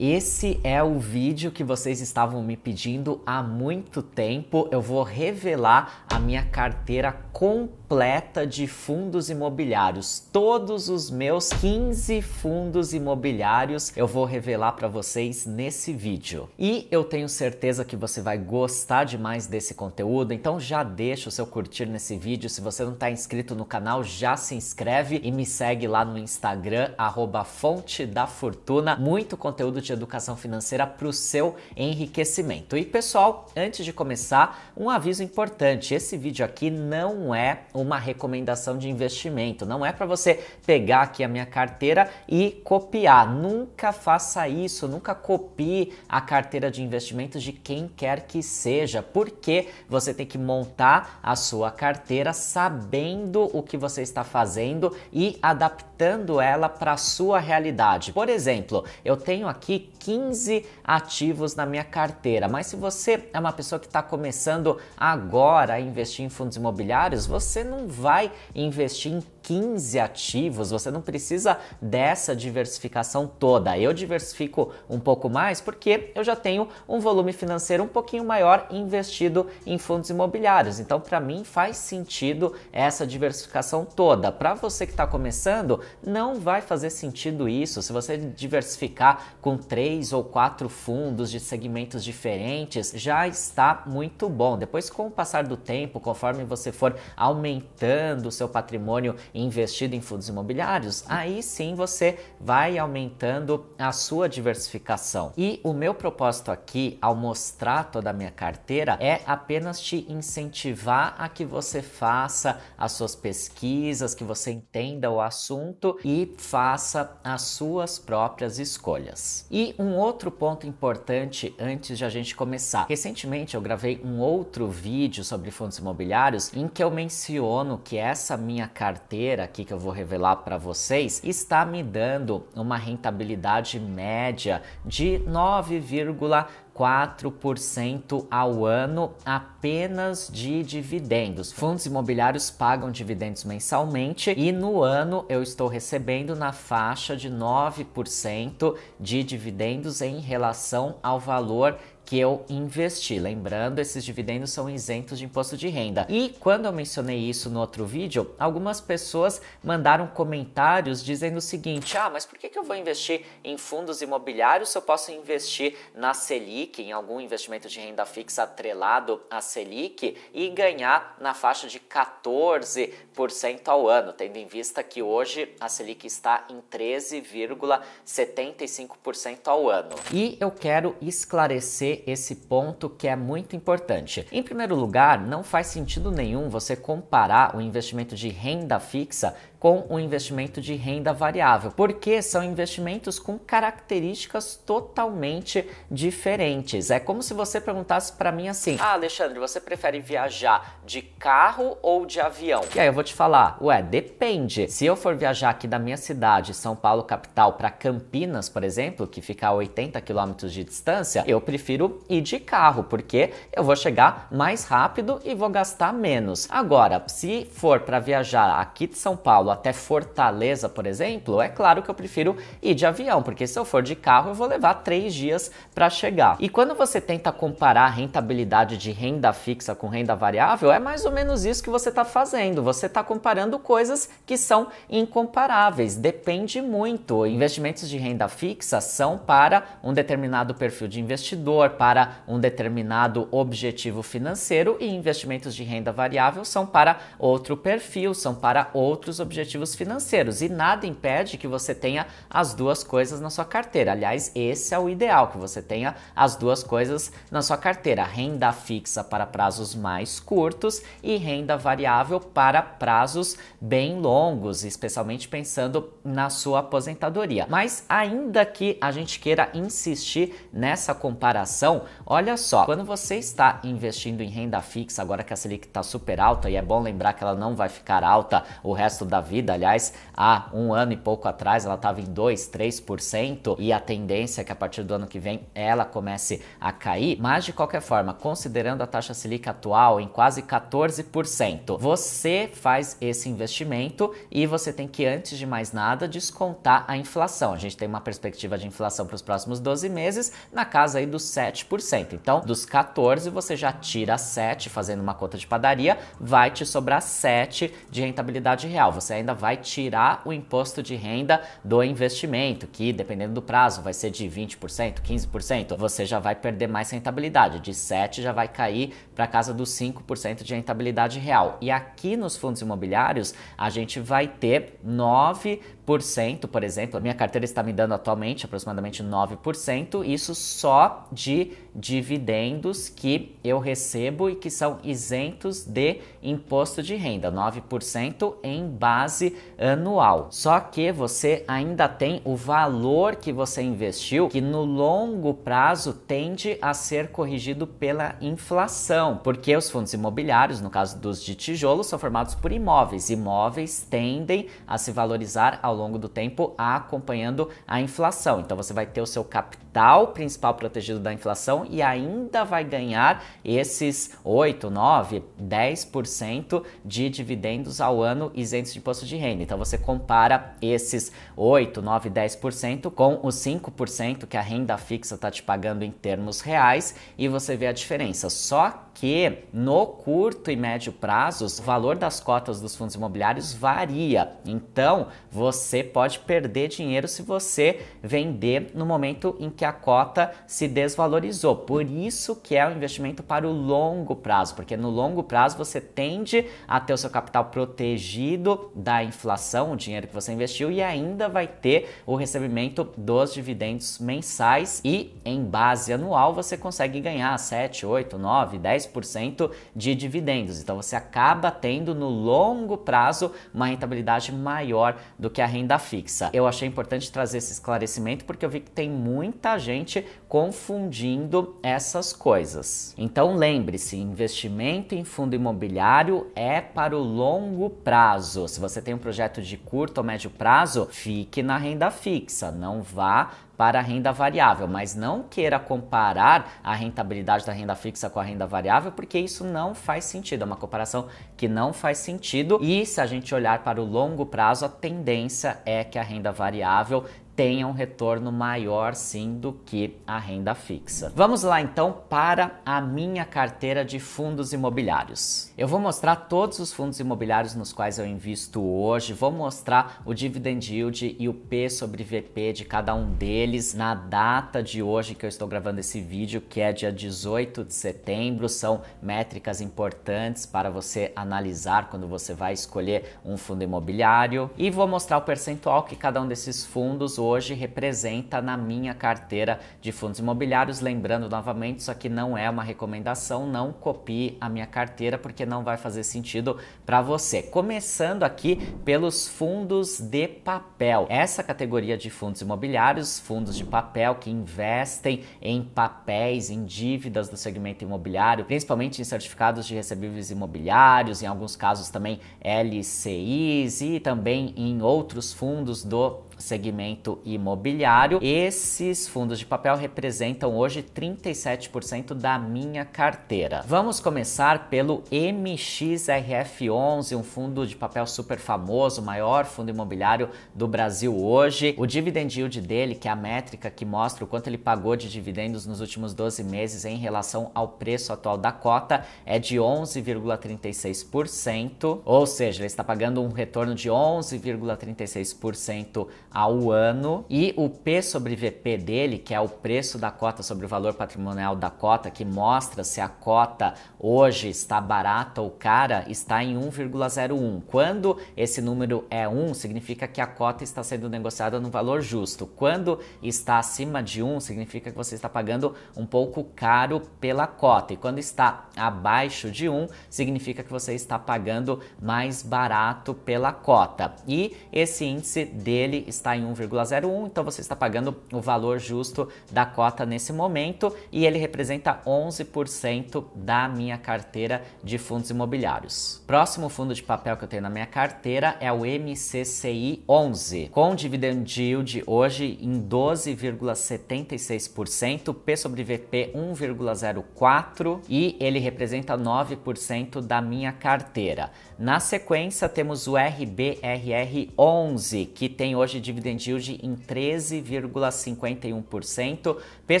Esse é o vídeo que vocês estavam me pedindo há muito tempo. Eu vou revelar a minha carteira completa de fundos imobiliários. Todos os meus 15 fundos imobiliários eu vou revelar para vocês nesse vídeo. E eu tenho certeza que você vai gostar demais desse conteúdo, então já deixa o seu curtir nesse vídeo. Se você não está inscrito no canal, já se inscreve e me segue lá no Instagram, arroba Fonte da Fortuna. Muito conteúdo de educação financeira para o seu enriquecimento. E pessoal, antes de começar, um aviso importante: esse vídeo aqui não é uma recomendação de investimento, não é para você pegar aqui a minha carteira e copiar. Nunca faça isso, nunca copie a carteira de investimentos de quem quer que seja, porque você tem que montar a sua carteira sabendo o que você está fazendo e adaptando ela para a sua realidade. Por exemplo, eu tenho aqui 15 ativos na minha carteira. Mas se você é uma pessoa que está começando agora a investir em fundos imobiliários, você não vai investir em 15 ativos, você não precisa dessa diversificação toda. Eu diversifico um pouco mais porque eu já tenho um volume financeiro um pouquinho maior investido em fundos imobiliários. Então, para mim, faz sentido essa diversificação toda. Para você que está começando, não vai fazer sentido isso. Se você diversificar com três ou quatro fundos de segmentos diferentes, já está muito bom. Depois, com o passar do tempo, conforme você for aumentando o seu patrimônio investido em fundos imobiliários, aí sim você vai aumentando a sua diversificação. E o meu propósito aqui, ao mostrar toda a minha carteira, é apenas te incentivar a que você faça as suas pesquisas, que você entenda o assunto e faça as suas próprias escolhas. E um outro ponto importante antes de a gente começar. Recentemente eu gravei um outro vídeo sobre fundos imobiliários em que eu menciono que essa minha carteira carteira aqui que eu vou revelar para vocês está me dando uma rentabilidade média de 9,5%. 4% ao ano apenas de dividendos. Fundos imobiliários pagam dividendos mensalmente e no ano eu estou recebendo na faixa de 9% de dividendos em relação ao valor que eu investi. Lembrando, esses dividendos são isentos de imposto de renda. E quando eu mencionei isso no outro vídeo, algumas pessoas mandaram comentários dizendo o seguinte: ah, mas por que, que eu vou investir em fundos imobiliários se eu posso investir na Selic? Selic, em algum investimento de renda fixa atrelado à Selic e ganhar na faixa de 14% ao ano, tendo em vista que hoje a Selic está em 13,75% ao ano. E eu quero esclarecer esse ponto que é muito importante. Em primeiro lugar, não faz sentido nenhum você comparar o investimento de renda fixa com o investimento de renda variável, porque são investimentos com características totalmente diferentes. É como se você perguntasse para mim assim: "Ah, Alexandre, você prefere viajar de carro ou de avião?". E aí eu vou te falar: "Ué, depende. Se eu for viajar aqui da minha cidade, São Paulo capital, para Campinas, por exemplo, que fica a 80 quilômetros de distância, eu prefiro ir de carro, porque eu vou chegar mais rápido e vou gastar menos. Agora, se for para viajar aqui de São Paulo Paulo até Fortaleza, por exemplo, é claro que eu prefiro ir de avião, porque se eu for de carro eu vou levar três dias para chegar. E quando você tenta comparar a rentabilidade de renda fixa com renda variável, é mais ou menos isso que você está fazendo. Você está comparando coisas que são incomparáveis, depende muito. Investimentos de renda fixa são para um determinado perfil de investidor, para um determinado objetivo financeiro, e investimentos de renda variável são para outro perfil, são para outros objetivos objetivos financeiros e nada impede que você tenha as duas coisas na sua carteira. Aliás, esse é o ideal, que você tenha as duas coisas na sua carteira: renda fixa para prazos mais curtos e renda variável para prazos bem longos, especialmente pensando na sua aposentadoria. Mas ainda que a gente queira insistir nessa comparação, olha só, quando você está investindo em renda fixa, agora que a Selic está super alta, e é bom lembrar que ela não vai ficar alta o resto da vida, aliás, há um ano e pouco atrás ela estava em 2, 3% e a tendência é que a partir do ano que vem ela comece a cair, mas de qualquer forma, considerando a taxa Selic atual em quase 14%, você faz esse investimento e você tem que, antes de mais nada, descontar a inflação. A gente tem uma perspectiva de inflação para os próximos 12 meses na casa aí dos 7%. Então, dos 14, você já tira 7 fazendo uma conta de padaria, vai te sobrar 7 de rentabilidade real. Você ainda vai tirar o imposto de renda do investimento, que dependendo do prazo vai ser de 20%, 15%. Você já vai perder mais rentabilidade, de 7 já vai cair para casa dos 5% de rentabilidade real. E aqui nos fundos imobiliários, a gente vai ter 9 9%, por exemplo, a minha carteira está me dando atualmente aproximadamente 9%, isso só de dividendos que eu recebo e que são isentos de imposto de renda, 9% em base anual. Só que você ainda tem o valor que você investiu, que no longo prazo tende a ser corrigido pela inflação, porque os fundos imobiliários, no caso dos de tijolo, são formados por imóveis. Imóveis tendem a se valorizar ao longo do tempo acompanhando a inflação. Então você vai ter o seu capital principal protegido da inflação e ainda vai ganhar esses 8, 9, 10% de dividendos ao ano isentos de imposto de renda. Então você compara esses 8, 9, 10% com os 5% que a renda fixa está te pagando em termos reais e você vê a diferença. Só que no curto e médio prazos o valor das cotas dos fundos imobiliários varia. Então, você pode perder dinheiro se você vender no momento em que a cota se desvalorizou. Por isso que é um investimento para o longo prazo, porque no longo prazo você tende a ter o seu capital protegido da inflação, o dinheiro que você investiu e ainda vai ter o recebimento dos dividendos mensais e em base anual você consegue ganhar 7, 8, 9, 10 10% de dividendos. Então você acaba tendo no longo prazo uma rentabilidade maior do que a renda fixa. Eu achei importante trazer esse esclarecimento porque eu vi que tem muita gente confundindo essas coisas. Então lembre-se, investimento em fundo imobiliário é para o longo prazo. Se você tem um projeto de curto ou médio prazo, fique na renda fixa, não vá para a renda variável, mas não queira comparar a rentabilidade da renda fixa com a renda variável, porque isso não faz sentido, é uma comparação que não faz sentido. E se a gente olhar para o longo prazo, a tendência é que a renda variável tenha um retorno maior sim do que a renda fixa. Vamos lá então para a minha carteira de fundos imobiliários. Eu vou mostrar todos os fundos imobiliários nos quais eu invisto hoje, vou mostrar o dividend yield e o P sobre VP de cada um deles na data de hoje que eu estou gravando esse vídeo, que é dia 18 de setembro, são métricas importantes para você analisar quando você vai escolher um fundo imobiliário e vou mostrar o percentual que cada um desses fundos hoje hoje representa na minha carteira de fundos imobiliários. Lembrando novamente, isso aqui não é uma recomendação, não copie a minha carteira porque não vai fazer sentido para você. Começando aqui pelos fundos de papel. Essa categoria de fundos imobiliários, fundos de papel que investem em papéis, em dívidas do segmento imobiliário, principalmente em certificados de recebíveis imobiliários, em alguns casos também LCIs e também em outros fundos do segmento imobiliário. Esses fundos de papel representam hoje 37% da minha carteira. Vamos começar pelo MXRF11, um fundo de papel super famoso, o maior fundo imobiliário do Brasil hoje. O dividend yield dele, que é a métrica que mostra o quanto ele pagou de dividendos nos últimos 12 meses em relação ao preço atual da cota, é de 11,36%, ou seja, ele está pagando um retorno de 11,36% ao ano e o P sobre VP dele, que é o preço da cota sobre o valor patrimonial da cota, que mostra se a cota hoje está barata ou cara, está em 1,01. Quando esse número é 1, significa que a cota está sendo negociada no valor justo. Quando está acima de 1, significa que você está pagando um pouco caro pela cota. E quando está abaixo de 1, significa que você está pagando mais barato pela cota. E esse índice dele está está em 1,01, então você está pagando o valor justo da cota nesse momento e ele representa 11% da minha carteira de fundos imobiliários. Próximo fundo de papel que eu tenho na minha carteira é o MCCI 11, com dividend yield hoje em 12,76%, P sobre VP 1,04 e ele representa 9% da minha carteira. Na sequência, temos o RBRR11, que tem hoje dividend yield em 13,51%, P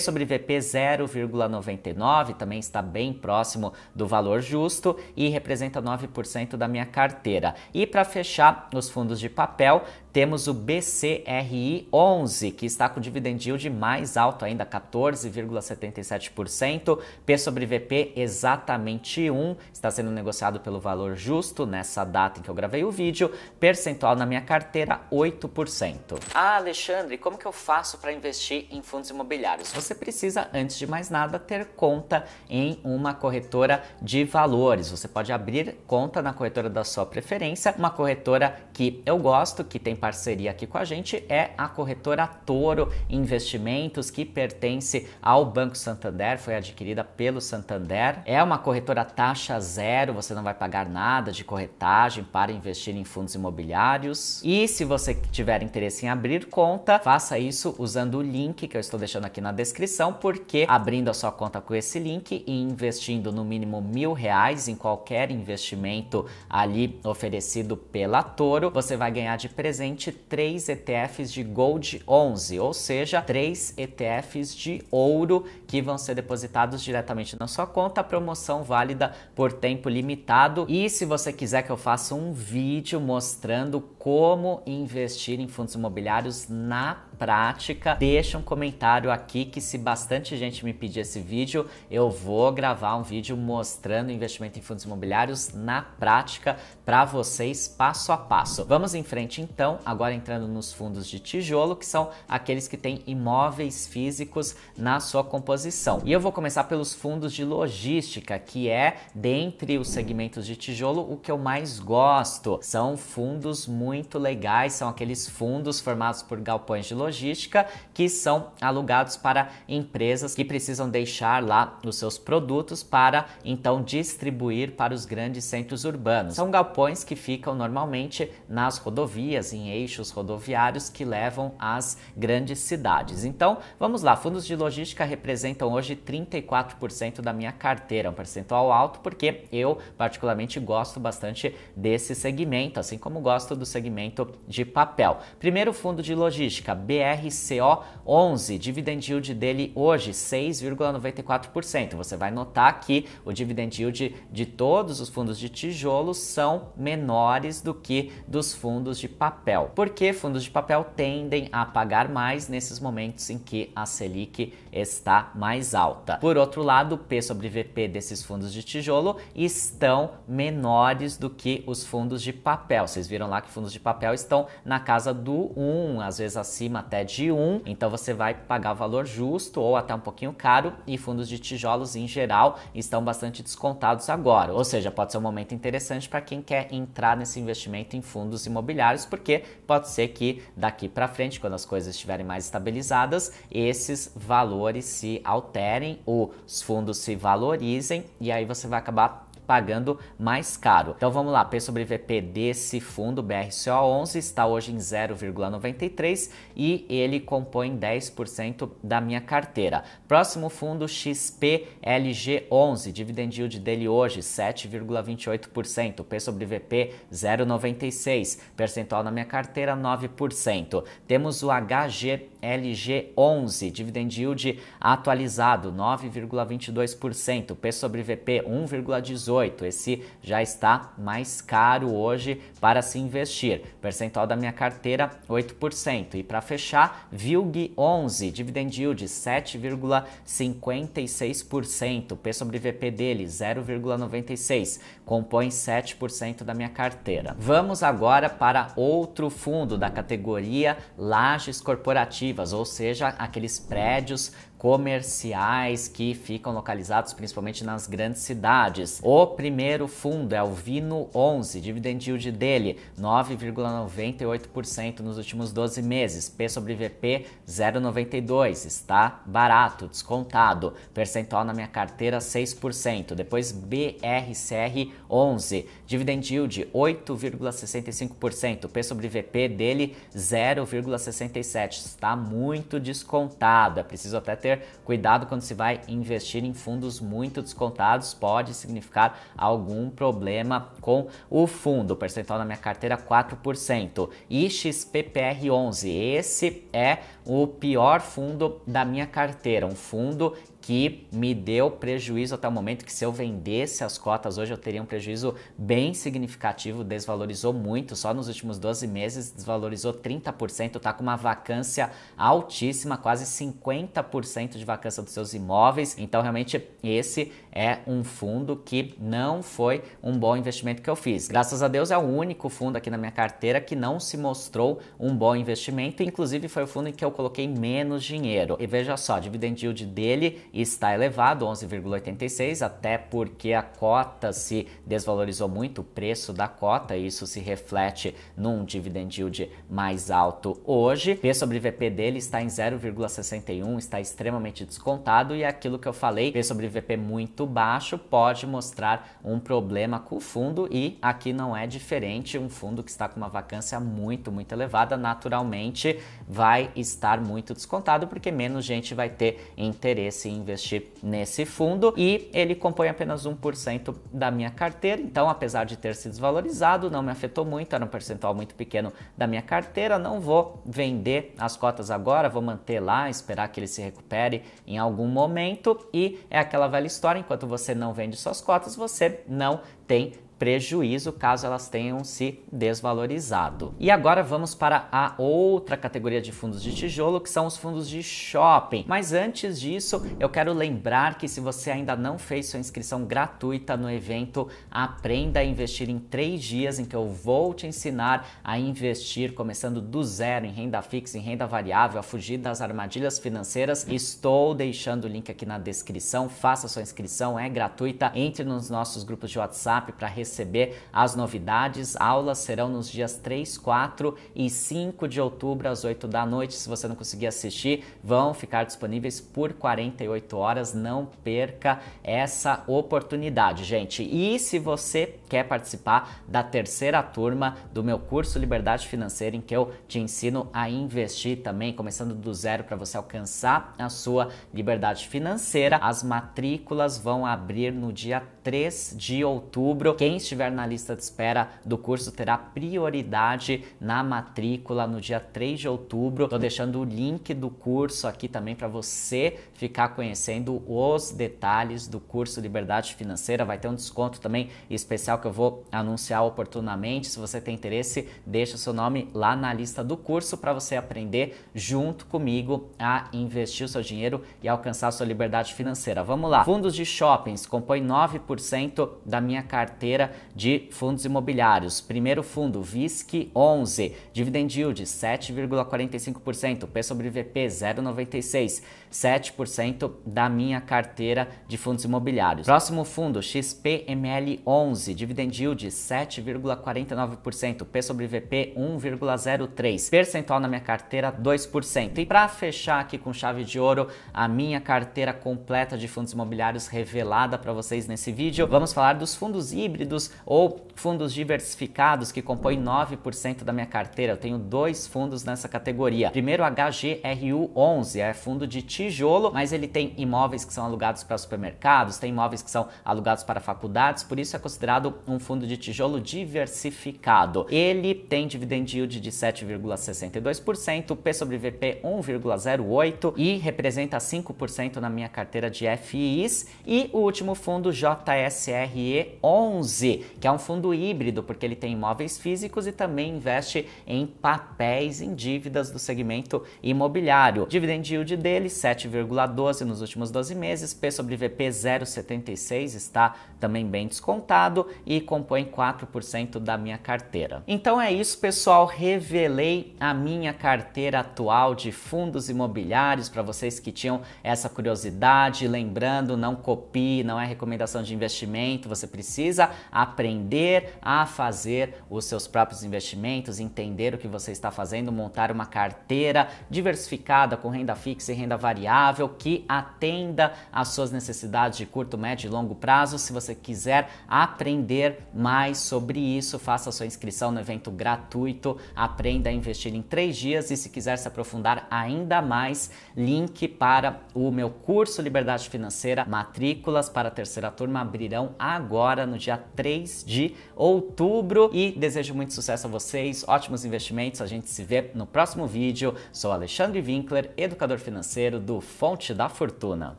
sobre VP 0,99, também está bem próximo do valor justo e representa 9% da minha carteira. E para fechar, os fundos de papel, temos o BCRI 11, que está com dividend yield mais alto ainda, 14,77%. P sobre VP exatamente 1, está sendo negociado pelo valor justo nessa data em que eu gravei o vídeo. Percentual na minha carteira 8%. Ah, Alexandre, como que eu faço para investir em fundos imobiliários? Você precisa, antes de mais nada, ter conta em uma corretora de valores. Você pode abrir conta na corretora da sua preferência, uma corretora que eu gosto, que tem parceria aqui com a gente é a corretora Toro Investimentos, que pertence ao Banco Santander, foi adquirida pelo Santander. É uma corretora taxa zero, você não vai pagar nada de corretagem para investir em fundos imobiliários. E se você tiver interesse em abrir conta, faça isso usando o link que eu estou deixando aqui na descrição, porque abrindo a sua conta com esse link e investindo no mínimo mil reais em qualquer investimento ali oferecido pela Toro, você vai ganhar de presente três ETFs de Gold 11, ou seja, três ETFs de ouro que vão ser depositados diretamente na sua conta, promoção válida por tempo limitado. E se você quiser que eu faça um vídeo mostrando como investir em fundos imobiliários na prática, deixa um comentário aqui que se bastante gente me pedir esse vídeo, eu vou gravar um vídeo mostrando investimento em fundos imobiliários na prática para vocês passo a passo. Vamos em frente então agora entrando nos fundos de tijolo, que são aqueles que têm imóveis físicos na sua composição. E eu vou começar pelos fundos de logística, que é, dentre os segmentos de tijolo, o que eu mais gosto. São fundos muito legais, são aqueles fundos formados por galpões de logística que são alugados para empresas que precisam deixar lá os seus produtos para então distribuir para os grandes centros urbanos. São galpões que ficam normalmente nas rodovias, em eixos rodoviários que levam às grandes cidades. Então, vamos lá, fundos de logística representam hoje 34% da minha carteira, um percentual alto, porque eu particularmente gosto bastante desse segmento, assim como gosto do segmento de papel. Primeiro fundo de logística, BRCO11, dividend yield dele hoje 6,94%. Você vai notar que o dividend yield de todos os fundos de tijolo são menores do que dos fundos de papel papel, porque fundos de papel tendem a pagar mais nesses momentos em que a Selic está mais alta. Por outro lado, o P sobre VP desses fundos de tijolo estão menores do que os fundos de papel. Vocês viram lá que fundos de papel estão na casa do 1, às vezes acima até de 1, então você vai pagar valor justo ou até um pouquinho caro e fundos de tijolos em geral estão bastante descontados agora. Ou seja, pode ser um momento interessante para quem quer entrar nesse investimento em fundos imobiliários, porque Pode ser que daqui para frente, quando as coisas estiverem mais estabilizadas, esses valores se alterem, os fundos se valorizem e aí você vai acabar pagando mais caro. Então vamos lá, P sobre VP desse fundo BRCO11 está hoje em 0,93 e ele compõe 10% da minha carteira. Próximo fundo XPLG11, dividend yield dele hoje 7,28%, P sobre VP 0,96, percentual na minha carteira 9%. Temos o HG LG11, dividend yield atualizado 9,22%, P sobre VP 1,18. Esse já está mais caro hoje para se investir. Percentual da minha carteira 8%. E para fechar, VILG 11, dividend yield 7,56%, P sobre VP dele 0,96, compõe 7% da minha carteira. Vamos agora para outro fundo da categoria lajes corporativas alternativas, ou seja, aqueles prédios comerciais que ficam localizados principalmente nas grandes cidades. O primeiro fundo é o Vino 11, dividend yield dele 9,98% nos últimos 12 meses, P sobre VP 0,92, está barato, descontado, percentual na minha carteira 6%, depois BRCR 11, dividend yield 8,65%, P sobre VP dele 0,67, está muito descontado, é preciso até ter ter cuidado quando se vai investir em fundos muito descontados, pode significar algum problema com o fundo. O percentual na minha carteira 4%. ixppr 11 esse é o pior fundo da minha carteira, um fundo que me deu prejuízo até o momento que se eu vendesse as cotas hoje eu teria um prejuízo bem significativo, desvalorizou muito, só nos últimos 12 meses desvalorizou 30%, tá com uma vacância altíssima, quase 50% de vacância dos seus imóveis. Então realmente esse é um fundo que não foi um bom investimento que eu fiz. Graças a Deus é o único fundo aqui na minha carteira que não se mostrou um bom investimento, inclusive foi o fundo em que eu coloquei menos dinheiro. E veja só, dividend yield dele está elevado, 11,86, até porque a cota se desvalorizou muito, o preço da cota, e isso se reflete num dividend yield mais alto hoje. P sobre VP dele está em 0,61, está extremamente descontado e é aquilo que eu falei, P sobre VP muito baixo pode mostrar um problema com o fundo e aqui não é diferente, um fundo que está com uma vacância muito, muito elevada, naturalmente vai estar muito descontado porque menos gente vai ter interesse em investir nesse fundo e ele compõe apenas 1% da minha carteira. Então, apesar de ter se desvalorizado, não me afetou muito, era um percentual muito pequeno da minha carteira. Não vou vender as cotas agora, vou manter lá, esperar que ele se recupere em algum momento. E é aquela velha história: enquanto você não vende suas cotas, você não tem prejuízo caso elas tenham se desvalorizado. E agora vamos para a outra categoria de fundos de tijolo, que são os fundos de shopping. Mas antes disso, eu quero lembrar que se você ainda não fez sua inscrição gratuita no evento Aprenda a Investir em 3 dias, em que eu vou te ensinar a investir começando do zero em renda fixa, em renda variável, a fugir das armadilhas financeiras, estou deixando o link aqui na descrição. Faça sua inscrição, é gratuita. Entre nos nossos grupos de WhatsApp para receber receber as novidades. Aulas serão nos dias 3, 4 e 5 de outubro, às 8 da noite. Se você não conseguir assistir, vão ficar disponíveis por 48 horas. Não perca essa oportunidade, gente. E se você quer participar da terceira turma do meu curso Liberdade Financeira, em que eu te ensino a investir também, começando do zero para você alcançar a sua liberdade financeira, as matrículas vão abrir no dia 3 de outubro. Quem estiver na lista de espera do curso terá prioridade na matrícula no dia 3 de outubro. Estou deixando o link do curso aqui também para você ficar conhecendo os detalhes do curso Liberdade Financeira. Vai ter um desconto também especial que eu vou anunciar oportunamente. Se você tem interesse, deixa o seu nome lá na lista do curso para você aprender junto comigo a investir o seu dinheiro e alcançar a sua liberdade financeira. Vamos lá. Fundos de shoppings compõem 9% 10% da minha carteira de fundos imobiliários. Primeiro fundo, VISC 11, dividend yield 7,45%, P sobre VP 0,96, 7% da minha carteira de fundos imobiliários. Próximo fundo, XPML 11, dividend yield 7,49%, P sobre VP 1,03, percentual na minha carteira 2%. E para fechar aqui com chave de ouro, a minha carteira completa de fundos imobiliários revelada para vocês nesse vídeo vídeo vamos falar dos fundos híbridos ou fundos diversificados que compõem 9% da minha carteira. Eu tenho dois fundos nessa categoria. Primeiro, HGRU11, é fundo de tijolo, mas ele tem imóveis que são alugados para supermercados, tem imóveis que são alugados para faculdades, por isso é considerado um fundo de tijolo diversificado. Ele tem dividend yield de 7,62%, P sobre VP 1,08 e representa 5% na minha carteira de FIs. E o último fundo, J JSRE11, que é um fundo híbrido, porque ele tem imóveis físicos e também investe em papéis em dívidas do segmento imobiliário. Dividend yield dele 7,12 nos últimos 12 meses, P sobre VP 0,76 está também bem descontado e compõe 4% da minha carteira. Então é isso, pessoal, revelei a minha carteira atual de fundos imobiliários para vocês que tinham essa curiosidade, lembrando, não copie, não é recomendação de investimento, você precisa aprender a fazer os seus próprios investimentos, entender o que você está fazendo, montar uma carteira diversificada com renda fixa e renda variável que atenda às suas necessidades de curto, médio e longo prazo. Se você quiser aprender mais sobre isso, faça sua inscrição no evento gratuito Aprenda a Investir em 3 dias e se quiser se aprofundar ainda mais, link para o meu curso Liberdade Financeira, matrículas para a terceira turma abrirão agora no dia 3 de outubro e desejo muito sucesso a vocês, ótimos investimentos, a gente se vê no próximo vídeo. Sou Alexandre Winkler, educador financeiro do Fonte da Fortuna.